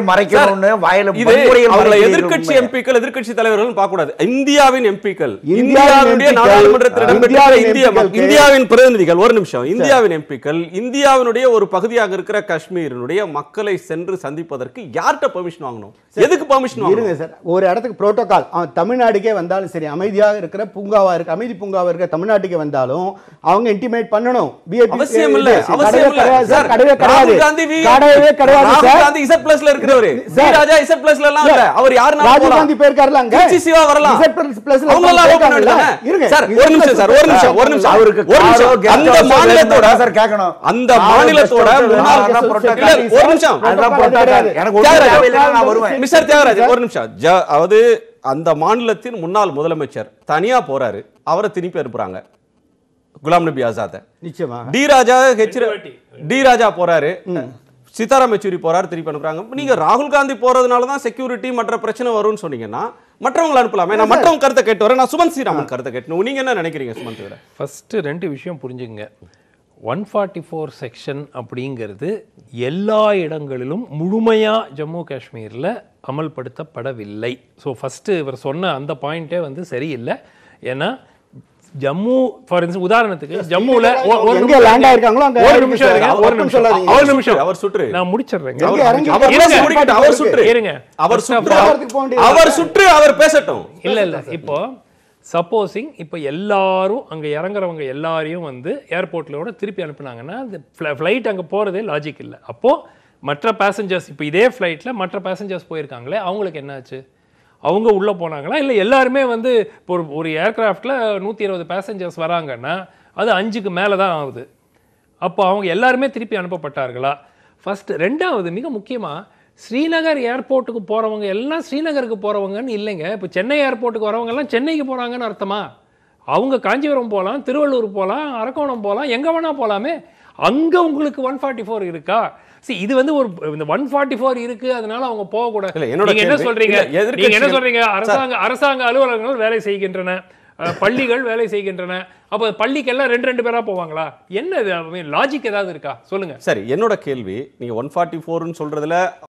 இந்தியாவின் இந்தியாவின் பிரதிநிதிகள் ஒரு நிமிஷம் இந்தியாவின் ஒரு பகுதியாக இருக்கிற காஷ்மீர் மக்களை சென்று சந்திப்பதற்கு யார்கிட்ட வாங்கணும் எதுக்கு ஒரு இடத்துக்கு தமிழ்நாடுக்கே வந்தாலும் சரி அமைதியாக இருக்கிற பூங்காவா இருக்க அமைதி பூங்காவா இருக்க தமிழ்நாட்டுக்கு வந்தாலும் அவங்க இன்டிமேட் பண்ணணும் அவசியம் இல்ல அவசியம் இல்ல கிடையாது இருக்கிறவர் ராஜா இசட் பிளஸ்ல எல்லாம் இல்ல அவர் யாருனா காந்தி அங்க சிவா வரலாம் அவங்க எல்லாம் ஓபன் இருங்க சார் ஒரு நிமிஷம் சார் ஒரு நிமிஷம் ஒரு நிமிஷம் அவருக்கு ஒரு நிமிஷம் அந்த மாநிலத்தோட சார் அந்த மாநிலத்தோட முன்னாள் ஒரு நிமிஷம் எனக்கு மிஸ்டர் தியாகராஜ் ஒரு நிமிஷம் அதாவது அந்த மாநிலத்தின் முன்னாள் முதலமைச்சர் தனியா போறாரு அவரை திருப்பி அனுப்புறாங்க குலாம் நபி ஆசாத நிச்சயமா D Raja H D Raja போறாரு சீதாராம் யெச்சூரி போகிறார் திருப்பி அனுப்புகிறாங்க நீங்கள் ராகுல் காந்தி போகிறதுனால தான் செக்யூரிட்டி மற்ற பிரச்சனை வரும்னு சொன்னீங்கன்னா மற்றவங்களை அனுப்பலாமே நான் மற்றவங்க கருத்தை கேட்டு வரேன் நான் சுமந்த் ஸ்ரீராமன் கருத்தை கேட்டணும் நீங்கள் என்ன நினைக்கிறீங்க சுமந்த் தவிர ஃபஸ்ட்டு ரெண்டு விஷயம் புரிஞ்சுங்க ஒன் ஃபார்ட்டி ஃபோர் செக்ஷன் அப்படிங்கிறது எல்லா இடங்களிலும் முழுமையாக ஜம்மு காஷ்மீரில் அமல்படுத்தப்படவில்லை ஸோ ஃபஸ்ட்டு இவர் சொன்ன அந்த பாயிண்ட்டே வந்து சரியில்லை ஏன்னா ஜம்மு ஃபார் இன்ஸ் உதாரணத்துக்கு ஜம்முல ஒரு நிமிஷம் லேண்ட் ஆயிருக்காங்களோ அங்க ஒரு நிமிஷம் இருங்க ஒரு நிமிஷம் ஒரு நிமிஷம் அவர் சுற்று நான் முடிச்சிடுறேங்க அவர் அவர் சுற்று இருங்க அவர் சுற்று அவர் சுற்று அவர் பேசட்டும் இல்ல இல்ல இப்போ சப்போஸிங் இப்போ எல்லாரும் அங்க இறங்குறவங்க எல்லாரையும் வந்து ஏர்போர்ட்லோட திருப்பி அனுப்புனாங்கன்னா அந்த ஃப்ளைட் அங்க போறதே லாஜிக் இல்ல அப்போ மற்ற பேசஞ்சர்ஸ் இப்போ இதே ஃப்ளைட்டில் மற்ற பேசஞ்சர்ஸ் போயிருக்காங்களே அவங்களுக்கு என்னாச்சு அவங்க உள்ளே போனாங்களா இல்லை எல்லாருமே வந்து இப்போ ஒரு ஒரு ஏர்க்ராஃப்டில் நூற்றி இருபது பேசஞ்சர்ஸ் வராங்கன்னா அது அஞ்சுக்கு மேலே தான் ஆகுது அப்போ அவங்க எல்லாருமே திருப்பி அனுப்பப்பட்டார்களா ஃபஸ்ட்டு ரெண்டாவது மிக முக்கியமாக ஸ்ரீநகர் ஏர்போர்ட்டுக்கு போகிறவங்க எல்லாம் ஸ்ரீநகருக்கு போகிறவங்கன்னு இல்லைங்க இப்போ சென்னை ஏர்போர்ட்டுக்கு வரவங்கெல்லாம் சென்னைக்கு போகிறாங்கன்னு அர்த்தமா அவங்க காஞ்சிபுரம் போகலாம் திருவள்ளூர் போகலாம் அரக்கோணம் போகலாம் எங்கே வேணால் போகலாமே அங்கே உங்களுக்கு ஒன் ஃபார்ட்டி ஃபோர் இருக்கா சி இது வந்து ஒரு இந்த ஒன் ஃபார்ட்டி ஃபோர் இருக்கு அதனால அவங்க போகக்கூடாது நீங்க என்ன சொல்றீங்க நீங்க என்ன சொல்றீங்க அரசாங்க அரசாங்க அலுவலகங்கள் வேலை செய்கின்றன பள்ளிகள் வேலை செய்கின்றன அப்போ பள்ளிக்கெல்லாம் ரெண்டு ரெண்டு பேராக போவாங்களா என்ன லாஜிக் ஏதாவது இருக்கா சொல்லுங்க சரி என்னோட கேள்வி நீங்க ஒன் ஃபார்ட்டி ஃபோர்னு சொல்றதுல